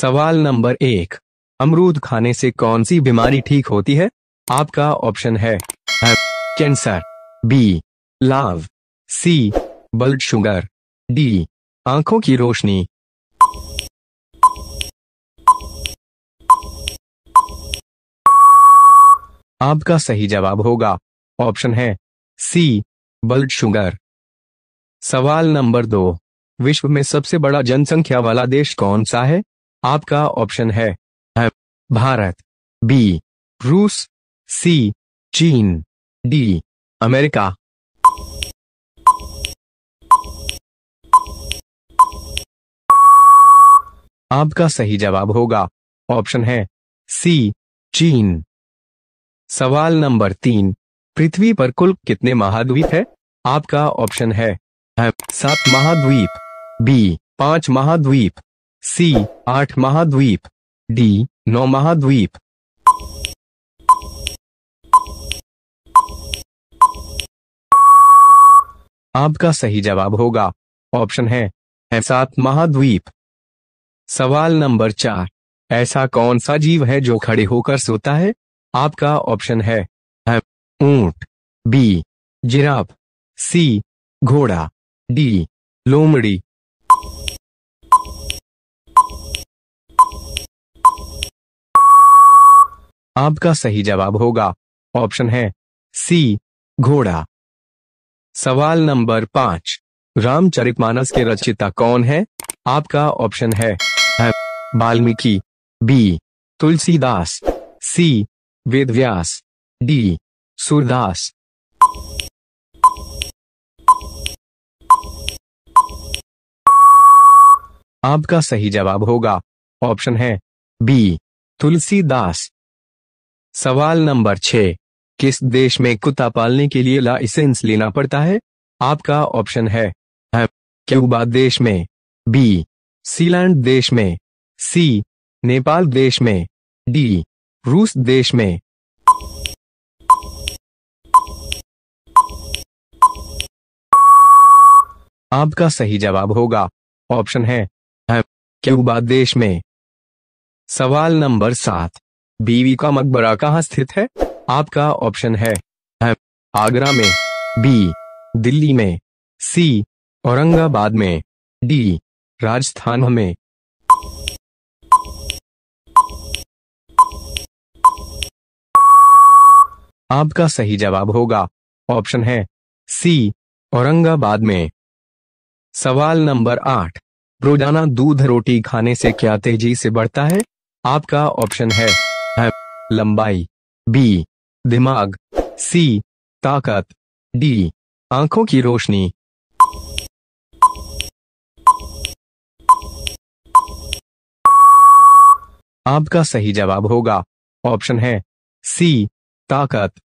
सवाल नंबर एक अमरूद खाने से कौन सी बीमारी ठीक होती है आपका ऑप्शन है कैंसर बी लाव सी ब्लड शुगर डी आंखों की रोशनी आपका सही जवाब होगा ऑप्शन है सी ब्लड शुगर सवाल नंबर दो विश्व में सबसे बड़ा जनसंख्या वाला देश कौन सा है आपका ऑप्शन है भारत बी रूस सी चीन डी अमेरिका आपका सही जवाब होगा ऑप्शन है सी चीन सवाल नंबर तीन पृथ्वी पर कुल कितने महाद्वीप है आपका ऑप्शन है सात महाद्वीप बी पांच महाद्वीप सी आठ महाद्वीप डी नौ महाद्वीप आपका सही जवाब होगा ऑप्शन है सात महाद्वीप सवाल नंबर चार ऐसा कौन सा जीव है जो खड़े होकर सोता है आपका ऑप्शन है ऊंट बी जिराफ सी घोड़ा डी लोमड़ी आपका सही जवाब होगा ऑप्शन है सी घोड़ा सवाल नंबर पांच रामचरितमानस के रचिता कौन है आपका ऑप्शन है Valmiki B Tulsidas C Vedvyas D Surdas आपका सही जवाब होगा ऑप्शन है बी तुलसीदास सवाल नंबर छह किस देश में कुत्ता पालने के लिए लाइसेंस लेना पड़ता है आपका ऑप्शन है क्यूबा देश में बी सीलैंड देश में सी नेपाल देश में डी रूस देश में आपका सही जवाब होगा ऑप्शन है क्यूबा देश में सवाल नंबर सात बीवी का मकबरा कहाँ स्थित है आपका ऑप्शन है आगरा में बी दिल्ली में सी औरंगाबाद में डी राजस्थान में आपका सही जवाब होगा ऑप्शन है सी औरंगाबाद में सवाल नंबर आठ रोजाना दूध रोटी खाने से क्या तेजी से बढ़ता है आपका ऑप्शन है है लंबाई बी दिमाग सी ताकत डी आंखों की रोशनी आपका सही जवाब होगा ऑप्शन है सी ताकत